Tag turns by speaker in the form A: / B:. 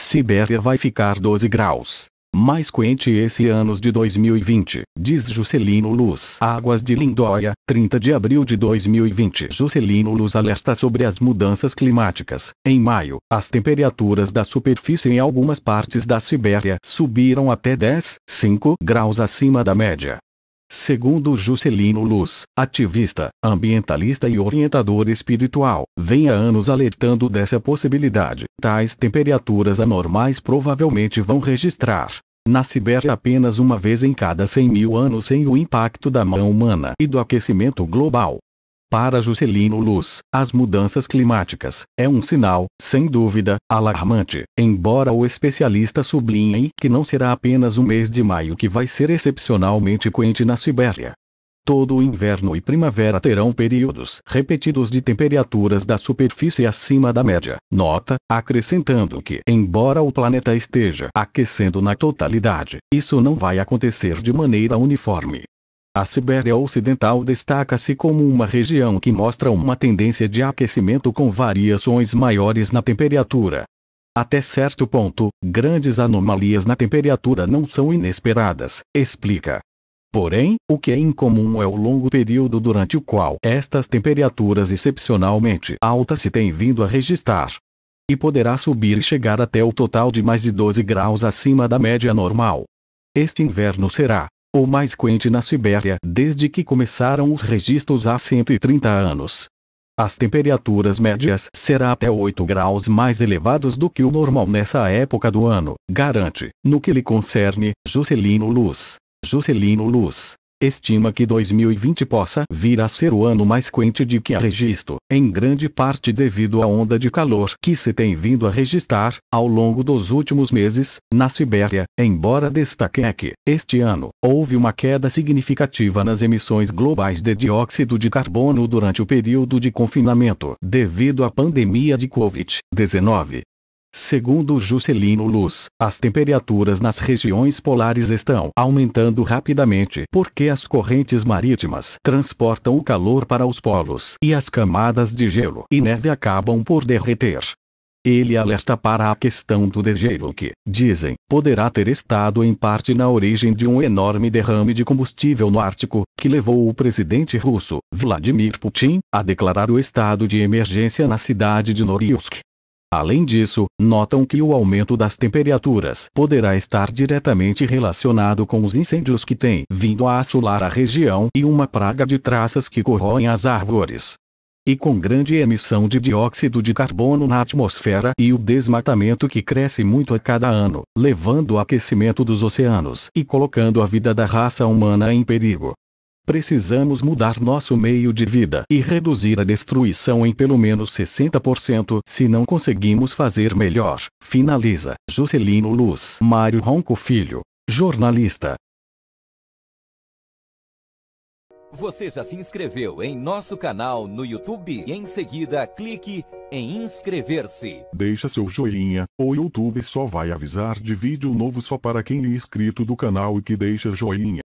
A: Sibéria vai ficar 12 graus. Mais quente esse ano de 2020, diz Juscelino Luz. Águas de Lindóia, 30 de abril de 2020. Juscelino Luz alerta sobre as mudanças climáticas. Em maio, as temperaturas da superfície em algumas partes da Sibéria subiram até 10, 5 graus acima da média. Segundo Juscelino Luz, ativista, ambientalista e orientador espiritual, vem há anos alertando dessa possibilidade. Tais temperaturas anormais provavelmente vão registrar na Sibéria apenas uma vez em cada 100 mil anos sem o impacto da mão humana e do aquecimento global. Para Juscelino Luz, as mudanças climáticas é um sinal, sem dúvida, alarmante, embora o especialista sublinhe que não será apenas o mês de maio que vai ser excepcionalmente quente na Sibéria. Todo o inverno e primavera terão períodos repetidos de temperaturas da superfície acima da média. Nota, acrescentando que, embora o planeta esteja aquecendo na totalidade, isso não vai acontecer de maneira uniforme. A Sibéria Ocidental destaca-se como uma região que mostra uma tendência de aquecimento com variações maiores na temperatura. Até certo ponto, grandes anomalias na temperatura não são inesperadas, explica. Porém, o que é incomum é o longo período durante o qual estas temperaturas excepcionalmente altas se têm vindo a registrar. E poderá subir e chegar até o total de mais de 12 graus acima da média normal. Este inverno será, ou mais quente na Sibéria desde que começaram os registros há 130 anos. As temperaturas médias será até 8 graus mais elevados do que o normal nessa época do ano, garante, no que lhe concerne, Juscelino Luz. Juscelino Luz estima que 2020 possa vir a ser o ano mais quente de que há registro, em grande parte devido à onda de calor que se tem vindo a registrar, ao longo dos últimos meses, na Sibéria, embora destaque que, este ano, houve uma queda significativa nas emissões globais de dióxido de carbono durante o período de confinamento devido à pandemia de Covid-19, Segundo Juscelino Luz, as temperaturas nas regiões polares estão aumentando rapidamente porque as correntes marítimas transportam o calor para os polos e as camadas de gelo e neve acabam por derreter. Ele alerta para a questão do degelo que, dizem, poderá ter estado em parte na origem de um enorme derrame de combustível no Ártico, que levou o presidente russo, Vladimir Putin, a declarar o estado de emergência na cidade de Norilsk. Além disso, notam que o aumento das temperaturas poderá estar diretamente relacionado com os incêndios que têm vindo a assolar a região e uma praga de traças que corroem as árvores e com grande emissão de dióxido de carbono na atmosfera e o desmatamento que cresce muito a cada ano, levando ao aquecimento dos oceanos e colocando a vida da raça humana em perigo precisamos mudar nosso meio de vida e reduzir a destruição em pelo menos 60% se não conseguimos fazer melhor. Finaliza Juscelino Luz Mário Ronco Filho, jornalista. Você já se inscreveu em nosso canal no YouTube e em seguida clique em inscrever-se. Deixa seu joinha, o YouTube só vai avisar de vídeo novo só para quem é inscrito do canal e que deixa joinha.